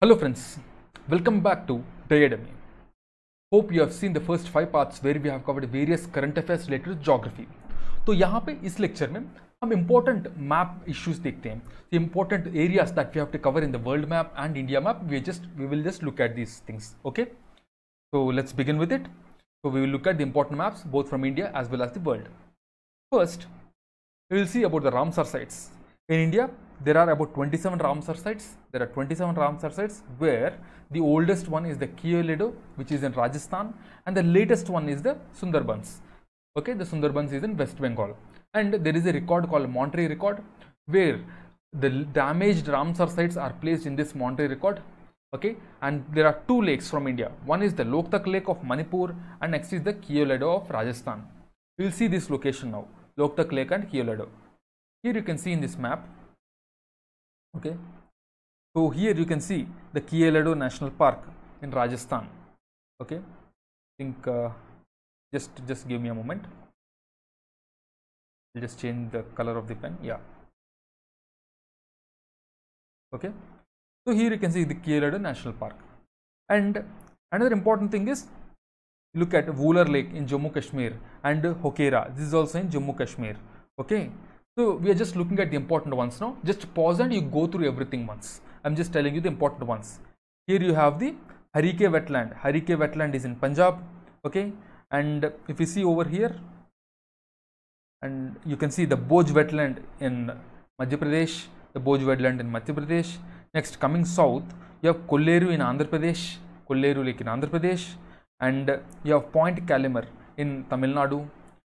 Hello friends, welcome back to Diademy. Hope you have seen the first five parts where we have covered various current affairs related to geography. तो यहाँ पे इस lecture में हम important map issues देखते हैं the important areas that we have to cover in the world map and India map we just we will just look at these things okay so let's begin with it so we will look at the important maps both from India as well as the world First, we will see about the Ramsar sites. In India, there are about 27 Ramsar sites. There are 27 Ramsar sites where the oldest one is the Keolido, which is in Rajasthan, and the latest one is the Sundarbans. Okay, the Sundarbans is in West Bengal. And there is a record called Monterey record where the damaged Ramsar sites are placed in this Monterey record. Okay, and there are two lakes from India. One is the Loktak Lake of Manipur, and next is the Keolido of Rajasthan. We will see this location now. Loktak Lake and Kiolado. Here you can see in this map. Okay. So here you can see the Kiolado National Park in Rajasthan. Okay. I think uh, just just give me a moment. I'll just change the color of the pen. Yeah. Okay. So here you can see the Kiolado National Park. And another important thing is look at Wooler Lake in Jammu Kashmir and Hokera. This is also in Jammu Kashmir. Okay. So we are just looking at the important ones now. Just pause and you go through everything once. I'm just telling you the important ones. Here you have the Harike wetland. Harike wetland is in Punjab. Okay. And if you see over here, and you can see the Boj wetland in Madhya Pradesh, the Boj wetland in Madhya Pradesh. Next, coming south, you have Kolleru in Andhra Pradesh, Kolleru Lake in Andhra Pradesh, and you have Point Kalimar in Tamil Nadu,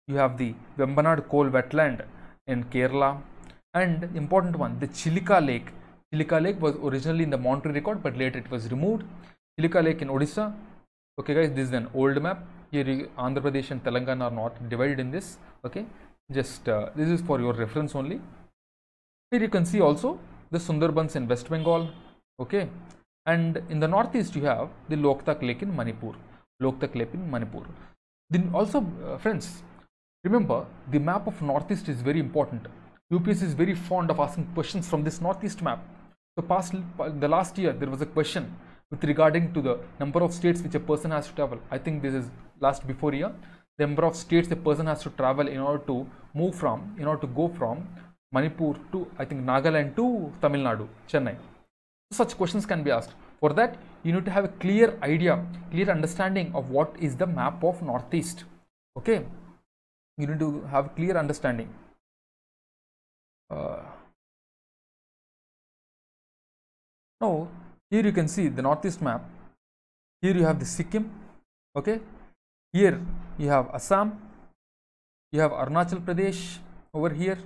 you have the Vembanad coal wetland in Kerala, and important one, the Chilika Lake. Chilika Lake was originally in the Monterey record, but later it was removed. Chilika Lake in Odisha. Okay, guys, this is an old map. Here, Andhra Pradesh and Telangana are not divided in this. Okay, just uh, this is for your reference only. Here you can see also the Sundarbans in West Bengal. Okay, and in the northeast you have the Loktak Lake in Manipur. Loktak in Manipur. Then also uh, friends, remember the map of northeast is very important. UPS is very fond of asking questions from this northeast map. So past the last year there was a question with regarding to the number of states which a person has to travel. I think this is last before year. The number of states a person has to travel in order to move from, in order to go from Manipur to I think Nagaland to Tamil Nadu, Chennai. Such questions can be asked. For that, you need to have a clear idea, clear understanding of what is the map of Northeast. Okay, you need to have clear understanding. Uh, now, here you can see the Northeast map. Here you have the Sikkim. Okay, here you have Assam. You have Arunachal Pradesh over here.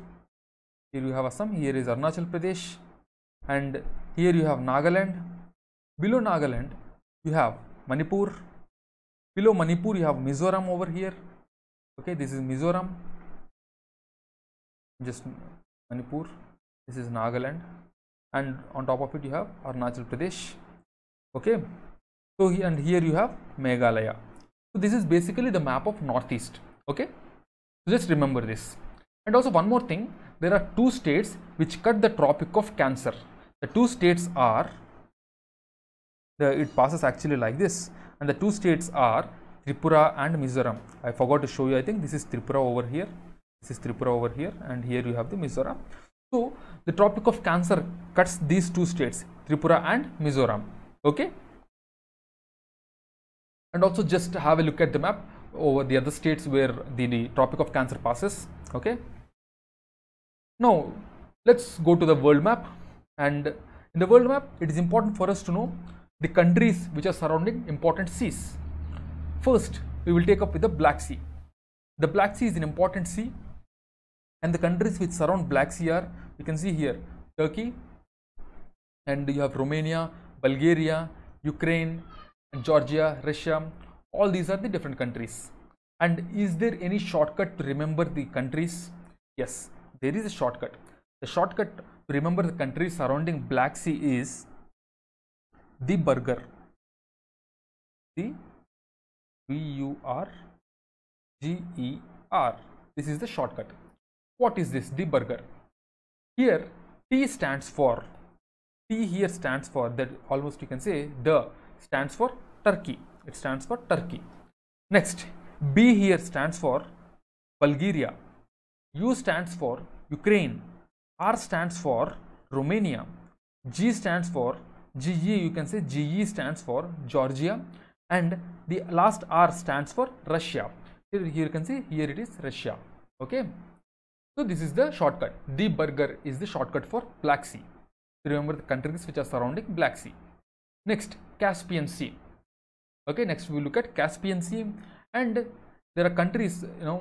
Here you have Assam. Here is Arunachal Pradesh, and here you have Nagaland Below Nagaland, you have Manipur. Below Manipur, you have Mizoram over here. Okay, this is Mizoram. Just Manipur. This is Nagaland. And on top of it, you have Arunachal Pradesh. Okay. So, here and here you have Meghalaya. So, this is basically the map of Northeast. Okay. So, just remember this. And also one more thing, there are two states which cut the Tropic of Cancer. The two states are the, it passes actually like this and the two states are Tripura and Mizoram. I forgot to show you I think this is Tripura over here, this is Tripura over here and here you have the Mizoram. So the Tropic of Cancer cuts these two states Tripura and Mizoram okay. And also just have a look at the map over the other states where the, the Tropic of Cancer passes okay. Now let's go to the world map and in the world map it is important for us to know the countries which are surrounding important seas. First, we will take up with the Black Sea. The Black Sea is an important sea and the countries which surround Black Sea are, you can see here, Turkey and you have Romania, Bulgaria, Ukraine, Georgia, Russia. All these are the different countries. And is there any shortcut to remember the countries? Yes, there is a shortcut. The shortcut to remember the countries surrounding Black Sea is the burger the b u r g e r this is the shortcut what is this the burger here t stands for t here stands for that almost you can say the stands for turkey it stands for turkey next b here stands for bulgaria u stands for ukraine r stands for romania g stands for GE you can say GE stands for Georgia and the last R stands for Russia here, here you can see here it is Russia okay so this is the shortcut the burger is the shortcut for Black Sea remember the countries which are surrounding Black Sea next Caspian Sea okay next we look at Caspian Sea and there are countries you know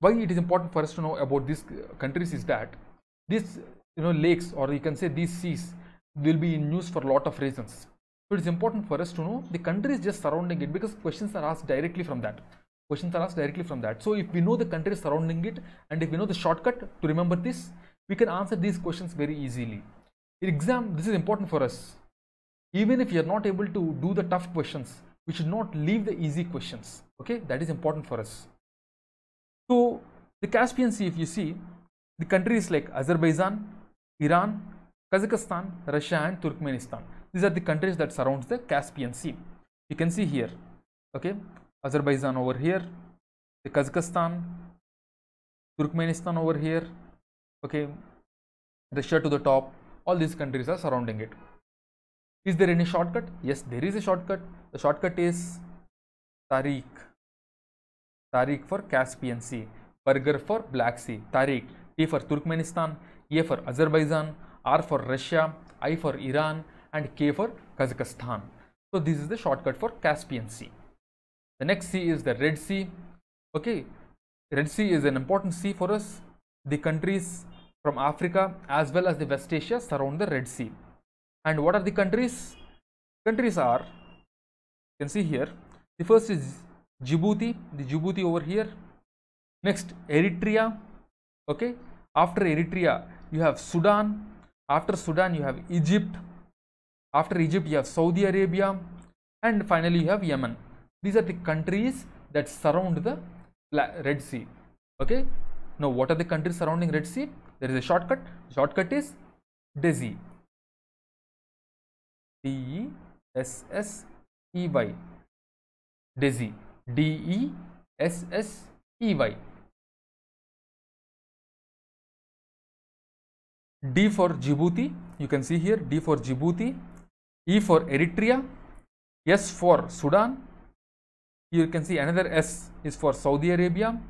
why it is important for us to know about these countries is that these you know lakes or you can say these seas will be in use for a lot of reasons. So it's important for us to know the countries just surrounding it because questions are asked directly from that. Questions are asked directly from that. So if we know the countries surrounding it and if we know the shortcut to remember this, we can answer these questions very easily. In exam, this is important for us. Even if you are not able to do the tough questions, we should not leave the easy questions. Okay, that is important for us. So the Caspian Sea, if you see, the countries like Azerbaijan, Iran, Kazakhstan, Russia and Turkmenistan. These are the countries that surround the Caspian Sea. You can see here, okay, Azerbaijan over here, the Kazakhstan, Turkmenistan over here, okay, Russia to the top, all these countries are surrounding it. Is there any shortcut? Yes, there is a shortcut. The shortcut is Tariq. Tariq for Caspian Sea, Burger for Black Sea, Tariq, T for Turkmenistan, A for Azerbaijan, R for Russia, I for Iran, and K for Kazakhstan. So this is the shortcut for Caspian Sea. The next sea is the Red Sea. Okay, Red Sea is an important sea for us. The countries from Africa as well as the West Asia surround the Red Sea. And what are the countries? Countries are, you can see here, the first is Djibouti, the Djibouti over here. Next, Eritrea. Okay, after Eritrea, you have Sudan, after Sudan, you have Egypt. After Egypt, you have Saudi Arabia. And finally, you have Yemen. These are the countries that surround the Red Sea. Okay. Now, what are the countries surrounding Red Sea? There is a shortcut. Shortcut is DESY. D-E S S E Y. DESY. D-E S S E Y. D for Djibouti, you can see here D for Djibouti, E for Eritrea, S for Sudan, you can see another S is for Saudi Arabia,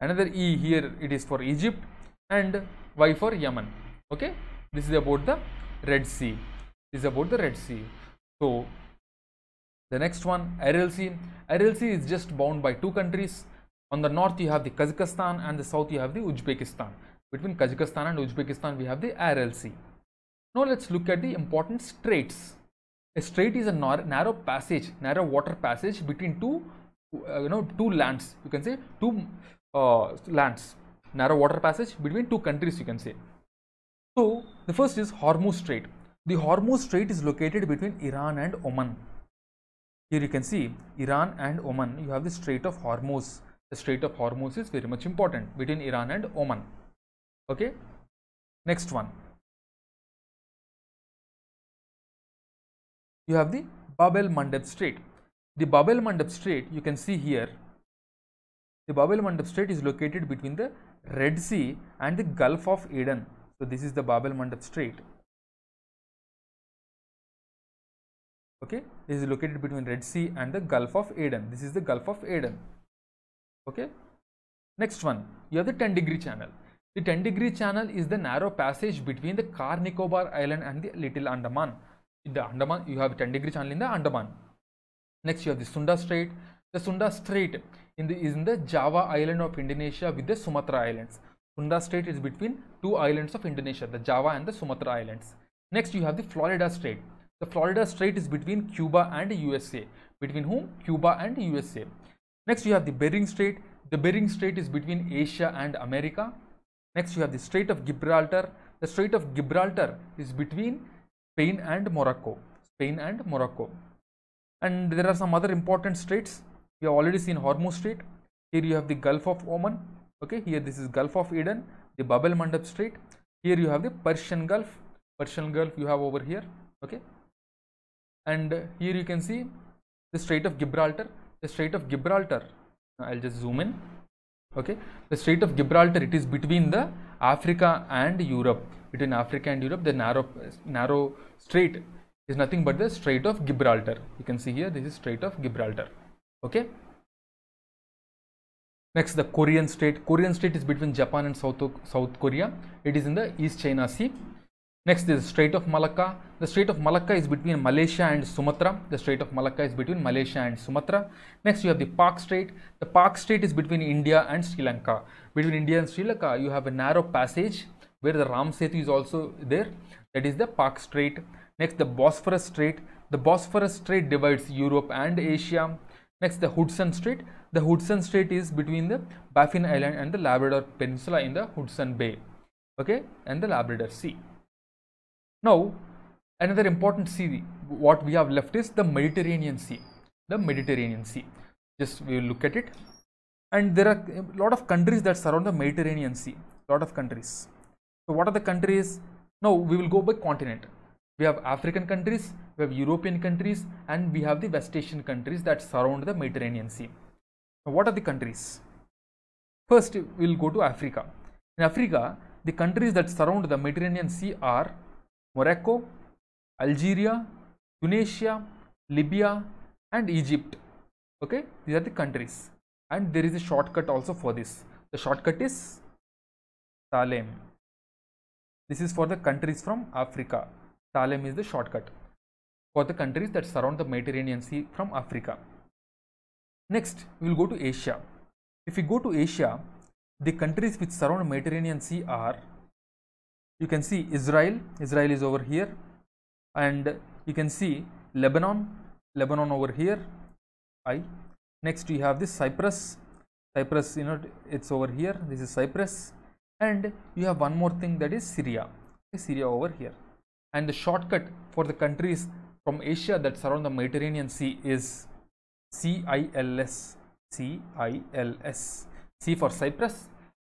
another E here it is for Egypt and Y for Yemen, okay. This is about the Red Sea, this is about the Red Sea. So, the next one Aral Sea. Aral Sea is just bound by two countries, on the north you have the Kazakhstan and the south you have the Uzbekistan. Between Kazakhstan and Uzbekistan, we have the RLC. Now let's look at the important straits. A strait is a narrow passage, narrow water passage between two, uh, you know, two lands. You can say two uh, lands, narrow water passage between two countries. You can say. So the first is Hormuz Strait. The Hormuz Strait is located between Iran and Oman. Here you can see Iran and Oman. You have the Strait of Hormuz. The Strait of Hormuz is very much important between Iran and Oman okay next one you have the Babel Mandap Strait. The Babel Mandap Strait, you can see here the Babel Mandap Strait is located between the Red Sea and the Gulf of Aden. So, this is the Babel Mandap Strait. Okay, this is located between Red Sea and the Gulf of Aden. This is the Gulf of Aden. Okay, next one you have the 10 degree channel. The 10 degree channel is the narrow passage between the Car Nicobar Island and the Little Andaman. In the Andaman, you have 10 degree channel in the Andaman. Next, you have the Sunda Strait. The Sunda Strait in the, is in the Java island of Indonesia with the Sumatra Islands. Sunda Strait is between two islands of Indonesia, the Java and the Sumatra Islands. Next, you have the Florida Strait. The Florida Strait is between Cuba and USA. Between whom? Cuba and USA. Next, you have the Bering Strait. The Bering Strait is between Asia and America. Next, you have the Strait of Gibraltar. The Strait of Gibraltar is between Spain and Morocco. Spain and Morocco. And there are some other important straits. We have already seen Hormuz Strait. Here you have the Gulf of Oman. Okay, here this is Gulf of Eden, the el Mandab Strait. Here you have the Persian Gulf. Persian Gulf you have over here. Okay. And here you can see the Strait of Gibraltar. The Strait of Gibraltar. I'll just zoom in okay the strait of gibraltar it is between the africa and europe between africa and europe the narrow narrow strait is nothing but the strait of gibraltar you can see here this is strait of gibraltar okay next the korean strait korean strait is between japan and south south korea it is in the east china sea Next is Strait of Malacca. The Strait of Malacca is between Malaysia and Sumatra. The Strait of Malacca is between Malaysia and Sumatra. Next you have the Park Strait. The Park Strait is between India and Sri Lanka. Between India and Sri Lanka you have a narrow passage where the Ram Setu is also there. That is the Park Strait. Next the Bosphorus Strait. The Bosphorus Strait divides Europe and Asia. Next the Hudson Strait. The Hudson Strait is between the Baffin Island and the Labrador Peninsula in the Hudson Bay. Okay and the Labrador Sea. Now, another important sea, what we have left is the Mediterranean Sea. The Mediterranean Sea. Just we will look at it. And there are a lot of countries that surround the Mediterranean Sea. Lot of countries. So what are the countries? Now we will go by continent. We have African countries, we have European countries, and we have the West Asian countries that surround the Mediterranean Sea. Now what are the countries? First, we'll go to Africa. In Africa, the countries that surround the Mediterranean Sea are Morocco, Algeria, Tunisia, Libya and Egypt. Okay, these are the countries and there is a shortcut also for this. The shortcut is Salem. This is for the countries from Africa. Salem is the shortcut for the countries that surround the Mediterranean Sea from Africa. Next, we will go to Asia. If we go to Asia, the countries which surround Mediterranean Sea are you can see Israel, Israel is over here and you can see Lebanon, Lebanon over here, I. Next you have this Cyprus, Cyprus you know it's over here, this is Cyprus and you have one more thing that is Syria, okay, Syria over here. And the shortcut for the countries from Asia that surround the Mediterranean Sea is CILS, CILS, C for Cyprus,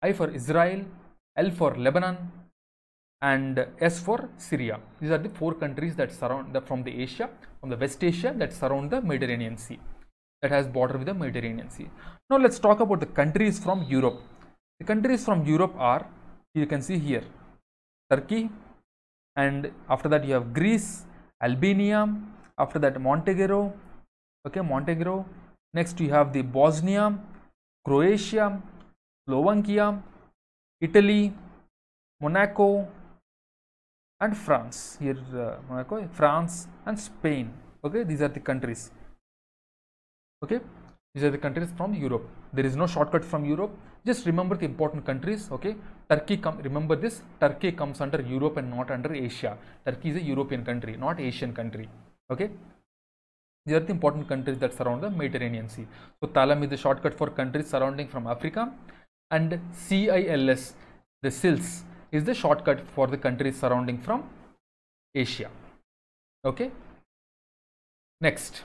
I for Israel, L for Lebanon, and S for Syria. These are the four countries that surround the, from the Asia, from the West Asia that surround the Mediterranean Sea, that has border with the Mediterranean Sea. Now let's talk about the countries from Europe. The countries from Europe are, you can see here, Turkey, and after that you have Greece, Albania, after that Montenegro, okay, Montenegro. Next you have the Bosnia, Croatia, Slovakia, Italy, Monaco, and France here uh, Monaco, France and Spain. Okay, these are the countries. Okay, these are the countries from Europe. There is no shortcut from Europe. Just remember the important countries. Okay, Turkey come. Remember this. Turkey comes under Europe and not under Asia. Turkey is a European country, not Asian country. Okay, these are the important countries that surround the Mediterranean Sea. So Thalam is the shortcut for countries surrounding from Africa and CILS, the SILS is the shortcut for the countries surrounding from Asia. Okay. Next,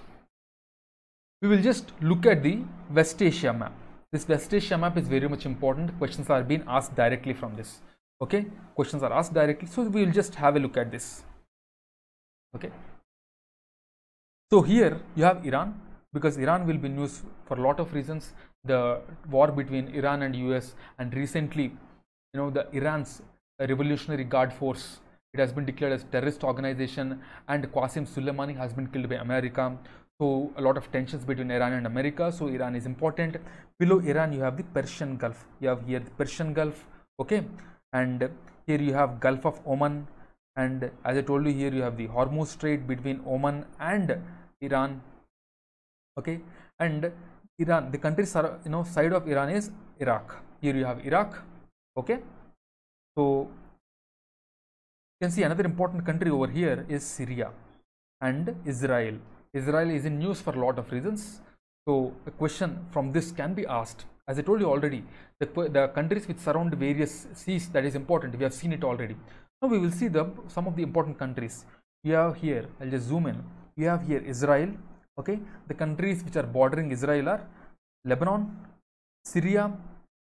we will just look at the West Asia map. This West Asia map is very much important. Questions are being asked directly from this. Okay, questions are asked directly. So we will just have a look at this. Okay. So here you have Iran because Iran will be news for a lot of reasons. The war between Iran and US and recently, you know, the Iran's Revolutionary Guard Force. It has been declared as terrorist organization and Qasim Soleimani has been killed by America. So a lot of tensions between Iran and America. So Iran is important. Below Iran you have the Persian Gulf. You have here the Persian Gulf. Okay. And here you have Gulf of Oman. And as I told you here you have the Hormuz Strait between Oman and Iran. Okay. And Iran, the country you know side of Iran is Iraq. Here you have Iraq. Okay. So, you can see another important country over here is Syria and Israel. Israel is in news for a lot of reasons. So, a question from this can be asked. As I told you already, the, the countries which surround various seas that is important. We have seen it already. Now we will see the some of the important countries. We have here. I'll just zoom in. We have here Israel. Okay, the countries which are bordering Israel are Lebanon, Syria,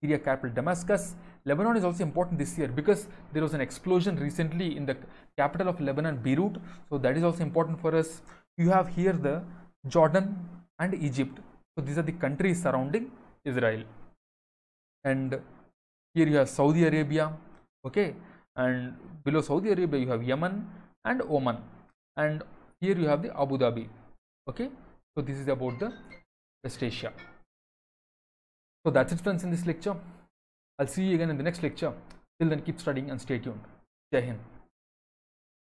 Syria capital Damascus, Lebanon is also important this year because there was an explosion recently in the capital of Lebanon, Beirut. So that is also important for us. You have here the Jordan and Egypt. So these are the countries surrounding Israel. And here you have Saudi Arabia, okay, and below Saudi Arabia you have Yemen and Oman, and here you have the Abu Dhabi, okay. So this is about the West Asia. So that's it friends in this lecture. I'll see you again in the next lecture. Till then, keep studying and stay tuned. Jai Hind.